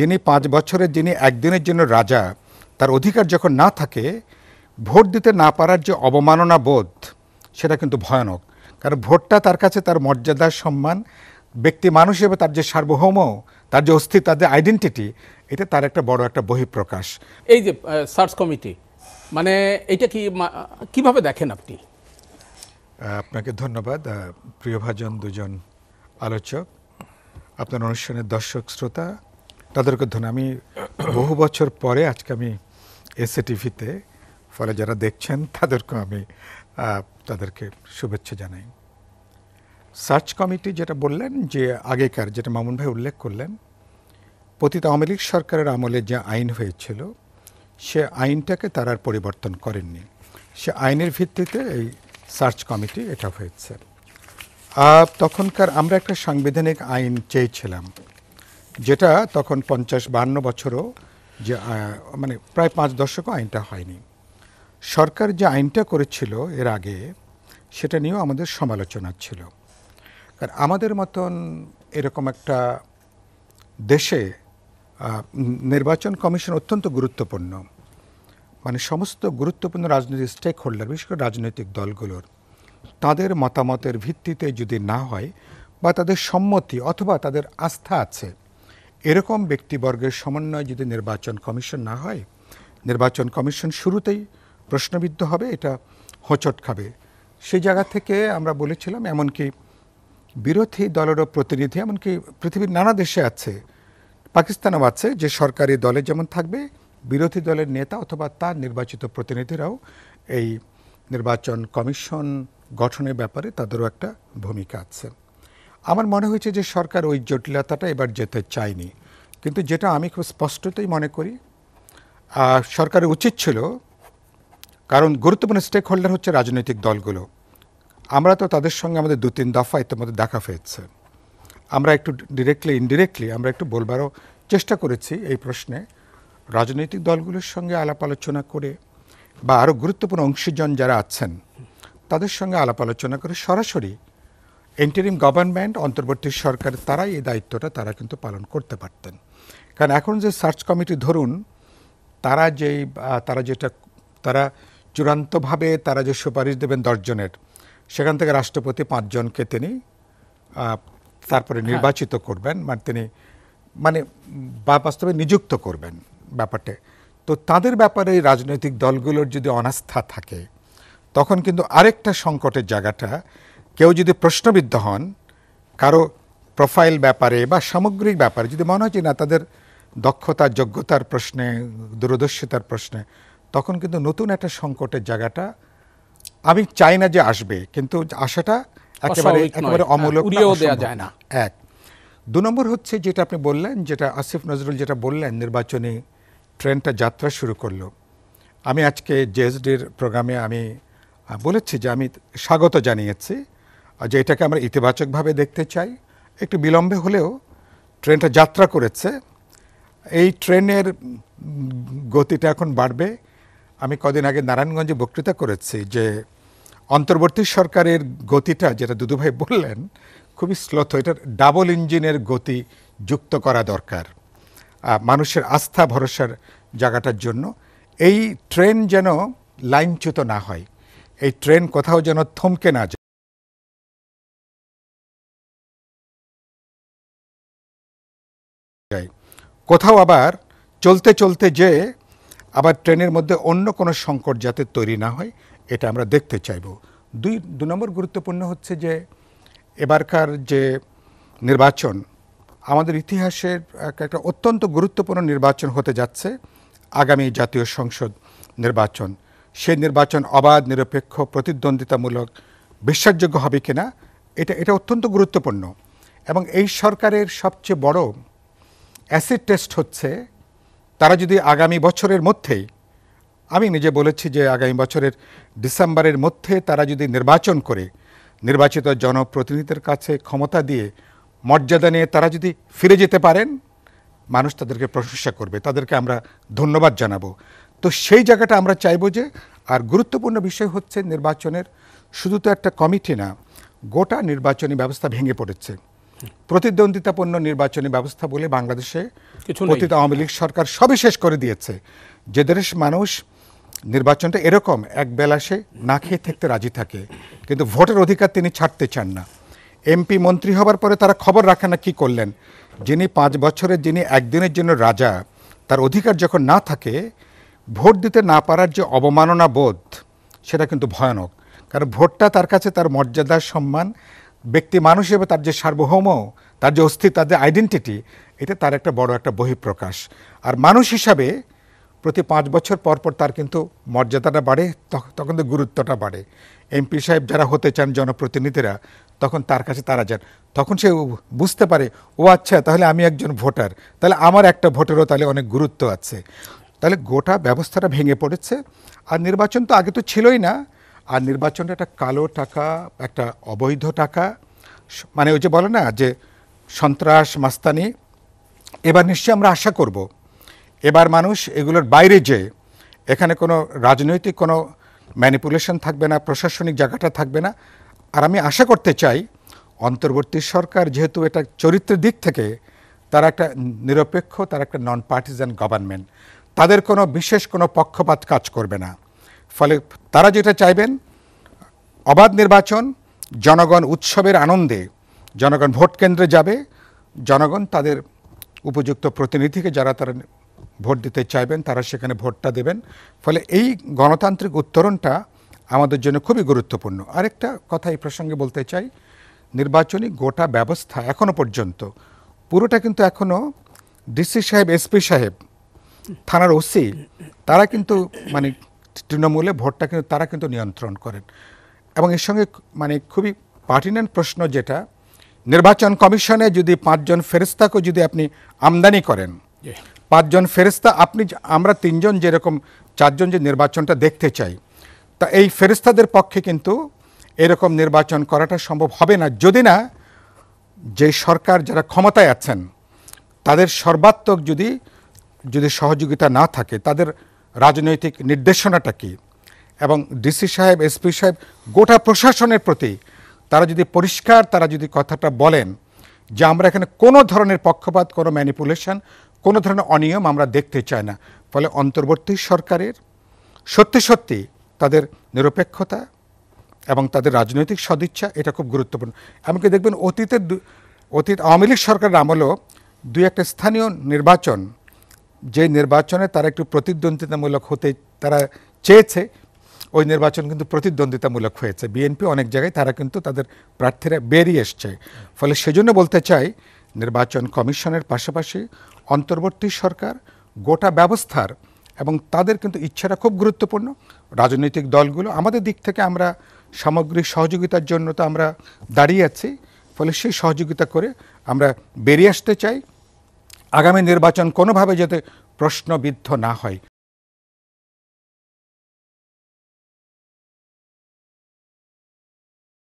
যিনি পাঁচ বছরের যিনি একদিনের জন্য রাজা তার অধিকার যখন না থাকে ভোট দিতে না পারার যে অবমাননা বোধ সেটা কিন্তু ভয়ানক কারণ ভোটটা তার কাছে তার মর্যাদা সম্মান ব্যক্তি মানুষ হিসেবে তার যে সার্বভৌম তার যে অস্থির তার যে আইডেন্টিটি এটা তার একটা বড় একটা বহিঃপ্রকাশ এই যে সার্চ কমিটি মানে এটা কি কিভাবে দেখেন আপনি আপনাকে ধন্যবাদ প্রিয়ভাজন দুজন আলোচক আপনার অনুষ্ঠানের দর্শক শ্রোতা তাদেরকে ধন্য আমি বহু বছর পরে আজকে আমি এসএ টিভিতে ফলে যারা দেখছেন তাদেরকেও আমি তাদেরকে শুভেচ্ছা জানাই সার্চ কমিটি যেটা বললেন যে আগেকার যেটা মামুন ভাই উল্লেখ করলেন পতিত আওয়ামী লীগ সরকারের আমলে যে আইন হয়েছিল সে আইনটাকে তারা আর পরিবর্তন করেননি সে আইনের ভিত্তিতে এই সার্চ কমিটি এটা হয়েছে তখনকার আমরা একটা সাংবিধানিক আইন চেয়েছিলাম যেটা তখন পঞ্চাশ বাহান্ন বছরও যে মানে প্রায় পাঁচ দশকও আইনটা হয়নি সরকার যে আইনটা করেছিল এর আগে সেটা নিয়েও আমাদের সমালোচনা ছিল কারণ আমাদের মতন এরকম একটা দেশে নির্বাচন কমিশন অত্যন্ত গুরুত্বপূর্ণ মানে সমস্ত গুরুত্বপূর্ণ রাজনৈতিক স্টেক হোল্ডার বিশেষ করে রাজনৈতিক দলগুলোর তাদের মতামতের ভিত্তিতে যদি না হয় বা তাদের সম্মতি অথবা তাদের আস্থা আছে এরকম ব্যক্তিবর্গের সমন্বয় যদি নির্বাচন কমিশন না হয় নির্বাচন কমিশন শুরুতেই প্রশ্নবিদ্ধ হবে এটা হোঁচট খাবে সেই জায়গা থেকে আমরা বলেছিলাম এমনকি বিরোধী দলেরও প্রতিনিধি এমনকি পৃথিবীর নানা দেশে আছে পাকিস্তানেও আছে যে সরকারি দলে যেমন থাকবে বিরোধী দলের নেতা অথবা তার নির্বাচিত প্রতিনিধিরাও এই নির্বাচন কমিশন গঠনের ব্যাপারে তাদেরও একটা ভূমিকা আছে আমার মনে হয়েছে যে সরকার ওই জটিলতাটা এবার যেতে চায়নি কিন্তু যেটা আমি খুব স্পষ্টতই মনে করি সরকারের উচিত ছিল কারণ গুরুত্বপূর্ণ স্টেক হোল্ডার হচ্ছে রাজনৈতিক দলগুলো আমরা তো তাদের সঙ্গে আমাদের দু তিন দফা ইতিমধ্যে দেখা পেয়েছে আমরা একটু ডিরেক্টলি ইনডিরেক্টলি আমরা একটু বলবারও চেষ্টা করেছি এই প্রশ্নে রাজনৈতিক দলগুলোর সঙ্গে আলাপ আলোচনা করে বা আরও গুরুত্বপূর্ণ অংশীজন যারা আছেন তাদের সঙ্গে আলাপ আলোচনা করে সরাসরি এন্টারিম গভর্নমেন্ট অন্তর্বর্তী সরকার তারাই এই দায়িত্বটা তারা কিন্তু পালন করতে পারতেন কারণ এখন যে সার্চ কমিটি ধরুন তারা যেই তারা যেটা তারা চূড়ান্তভাবে তারা যে সুপারিশ দেবেন দশজনের সেখান থেকে রাষ্ট্রপতি পাঁচজনকে তিনি তারপরে হ্যাঁ। নির্বাচিত করবেন মানে তিনি মানে বাস্তবে নিযুক্ত করবেন ব্যাপারটা তো তাদের ব্যাপারে রাজনৈতিক দলগুলোর যদি অনাস্থা থাকে তখন কিন্তু আরেকটা সংকটের জায়গাটা কেউ যদি প্রশ্নবিদ্ধ হন কারো প্রোফাইল ব্যাপারে বা সামগ্রিক ব্যাপারে যদি মনে হয় না তাদের দক্ষতা যোগ্যতার প্রশ্নে দূরদর্শিতার প্রশ্নে তখন কিন্তু নতুন একটা সংকটের জায়গাটা আমি চাই না যে আসবে কিন্তু আশাটা একেবারে একেবারে অমূলক যায় না এক দু নম্বর হচ্ছে যেটা আপনি বললেন যেটা আসিফ নজরুল যেটা বললেন নির্বাচনী ট্রেনটা যাত্রা শুরু করলো আমি আজকে জেএসডির প্রোগ্রামে আমি বলেছি যে আমি স্বাগত জানিয়েছি যে এটাকে আমরা ইতিবাচকভাবে দেখতে চাই একটু বিলম্বে হলেও ট্রেনটা যাত্রা করেছে এই ট্রেনের গতিটা এখন বাড়বে আমি কদিন আগে নারায়ণগঞ্জে বক্তৃতা করেছি যে অন্তর্বর্তী সরকারের গতিটা যেটা দুদুভাই বললেন খুবই স্লোথ এটার ডাবল ইঞ্জিনের গতি যুক্ত করা দরকার মানুষের আস্থা ভরসার জায়গাটার জন্য এই ট্রেন যেন লাইনচ্যুত না হয় এই ট্রেন কোথাও যেন থমকে না যায় যায় কোথাও আবার চলতে চলতে যে আবার ট্রেনের মধ্যে অন্য কোনো সংকট যাতে তৈরি না হয় এটা আমরা দেখতে চাইব দুই দু নম্বর গুরুত্বপূর্ণ হচ্ছে যে এবারকার যে নির্বাচন আমাদের ইতিহাসের একটা অত্যন্ত গুরুত্বপূর্ণ নির্বাচন হতে যাচ্ছে আগামী জাতীয় সংসদ নির্বাচন সেই নির্বাচন অবাধ নিরপেক্ষ প্রতিদ্বন্দ্বিতামূলক বিশ্বাসযোগ্য হবে কিনা এটা এটা অত্যন্ত গুরুত্বপূর্ণ এবং এই সরকারের সবচেয়ে বড় অ্যাসিড টেস্ট হচ্ছে তারা যদি আগামী বছরের মধ্যেই আমি নিজে বলেছি যে আগামী বছরের ডিসেম্বরের মধ্যে তারা যদি নির্বাচন করে নির্বাচিত জনপ্রতিনিধিদের কাছে ক্ষমতা দিয়ে মর্যাদা নিয়ে তারা যদি ফিরে যেতে পারেন মানুষ তাদেরকে প্রশংসা করবে তাদেরকে আমরা ধন্যবাদ জানাবো তো সেই জায়গাটা আমরা চাইব যে আর গুরুত্বপূর্ণ বিষয় হচ্ছে নির্বাচনের শুধু তো একটা কমিটি না গোটা নির্বাচনী ব্যবস্থা ভেঙে পড়েছে প্রতিদ্বন্দ্বিতাপূর্ণ নির্বাচনী ব্যবস্থা বলে বাংলাদেশে অতীত আওয়ামী লীগ সরকার সবই শেষ করে দিয়েছে যে দেশ মানুষ নির্বাচনটা এরকম এক বেলা সে না খেয়ে থাকতে রাজি থাকে কিন্তু ভোটের অধিকার তিনি ছাড়তে চান না এমপি মন্ত্রী হবার পরে তারা খবর রাখে না কী করলেন যিনি পাঁচ বছরের যিনি একদিনের জন্য রাজা তার অধিকার যখন না থাকে ভোট দিতে না পারার যে অবমাননা বোধ সেটা কিন্তু ভয়ানক কারণ ভোটটা তার কাছে তার মর্যাদা সম্মান ব্যক্তি মানুষ হিসেবে তার যে সার্বভৌম তার যে অস্থির তার যে আইডেন্টিটি এটা তার একটা বড় একটা বহিঃপ্রকাশ আর মানুষ হিসাবে প্রতি পাঁচ বছর পর পর তার কিন্তু মর্যাদাটা বাড়ে তখন তো গুরুত্বটা বাড়ে এমপি সাহেব যারা হতে চান জনপ্রতিনিধিরা তখন তার কাছে তারা যান তখন সে বুঝতে পারে ও আচ্ছা তাহলে আমি একজন ভোটার তাহলে আমার একটা ভোটেরও তাহলে অনেক গুরুত্ব আছে তাহলে গোটা ব্যবস্থাটা ভেঙে পড়েছে আর নির্বাচন তো আগে তো ছিলই না আর নির্বাচনটা একটা কালো টাকা একটা অবৈধ টাকা মানে ওই যে বলে না যে সন্ত্রাস মাস্তানি এবার নিশ্চয়ই আমরা আশা করব এবার মানুষ এগুলোর বাইরে যে এখানে কোনো রাজনৈতিক কোনো ম্যানিপুলেশন থাকবে না প্রশাসনিক জায়গাটা থাকবে না আর আমি আশা করতে চাই অন্তর্বর্তী সরকার যেহেতু এটা চরিত্রের দিক থেকে তারা একটা নিরপেক্ষ তারা একটা নন পার্টিজান গভর্নমেন্ট তাদের কোনো বিশেষ কোনো পক্ষপাত কাজ করবে না ফলে তারা যেটা চাইবেন অবাধ নির্বাচন জনগণ উৎসবের আনন্দে জনগণ ভোট কেন্দ্রে যাবে জনগণ তাদের উপযুক্ত প্রতিনিধিকে যারা তারা ভোট দিতে চাইবেন তারা সেখানে ভোটটা দেবেন ফলে এই গণতান্ত্রিক উত্তরণটা আমাদের জন্য খুবই গুরুত্বপূর্ণ আরেকটা কথা এই প্রসঙ্গে বলতে চাই নির্বাচনী গোটা ব্যবস্থা এখনও পর্যন্ত পুরোটা কিন্তু এখনও ডিসি সাহেব এসপি সাহেব থানার ওসি তারা কিন্তু মানে তৃণমূলে ভোটটা কিন্তু তারা কিন্তু নিয়ন্ত্রণ করেন এবং এর সঙ্গে মানে খুবই পার্টিনেন্ট প্রশ্ন যেটা নির্বাচন কমিশনে যদি পাঁচজন ফেরিস্তাকে যদি আপনি আমদানি করেন পাঁচজন ফেরিস্তা আপনি আমরা তিনজন যেরকম চারজন যে নির্বাচনটা দেখতে চাই তা এই ফেরিস্তাদের পক্ষে কিন্তু এরকম নির্বাচন করাটা সম্ভব হবে না যদি না যে সরকার যারা ক্ষমতায় আছেন তাদের সর্বাত্মক যদি যদি সহযোগিতা না থাকে তাদের রাজনৈতিক নির্দেশনাটা কী এবং ডিসি সাহেব এসপি সাহেব গোটা প্রশাসনের প্রতি তারা যদি পরিষ্কার তারা যদি কথাটা বলেন যে আমরা এখানে কোনো ধরনের পক্ষপাত কোনো ম্যানিপুলেশন কোনো ধরনের অনিয়ম আমরা দেখতে চাই না ফলে অন্তর্বর্তী সরকারের সত্যি সত্যি তাদের নিরপেক্ষতা এবং তাদের রাজনৈতিক সদিচ্ছা এটা খুব গুরুত্বপূর্ণ এমনকি দেখবেন অতীতের অতীত আওয়ামী লীগ সরকারের আমলেও দুই একটা স্থানীয় নির্বাচন যে নির্বাচনে তারা একটু প্রতিদ্বন্দ্বিতামূলক হতে তারা চেয়েছে ওই নির্বাচন কিন্তু প্রতিদ্বন্দ্বিতামূলক হয়েছে বিএনপি অনেক জায়গায় তারা কিন্তু তাদের প্রার্থীরা বেরিয়ে এসছে ফলে সেজন্য বলতে চাই নির্বাচন কমিশনের পাশাপাশি অন্তর্বর্তী সরকার গোটা ব্যবস্থার এবং তাদের কিন্তু ইচ্ছাটা খুব গুরুত্বপূর্ণ রাজনৈতিক দলগুলো আমাদের দিক থেকে আমরা সামগ্রিক সহযোগিতার জন্য তো আমরা দাঁড়িয়ে আছি ফলে সেই সহযোগিতা করে আমরা বেরিয়ে আসতে চাই আগামী নির্বাচন কোনোভাবে যাতে প্রশ্নবিদ্ধ না হয়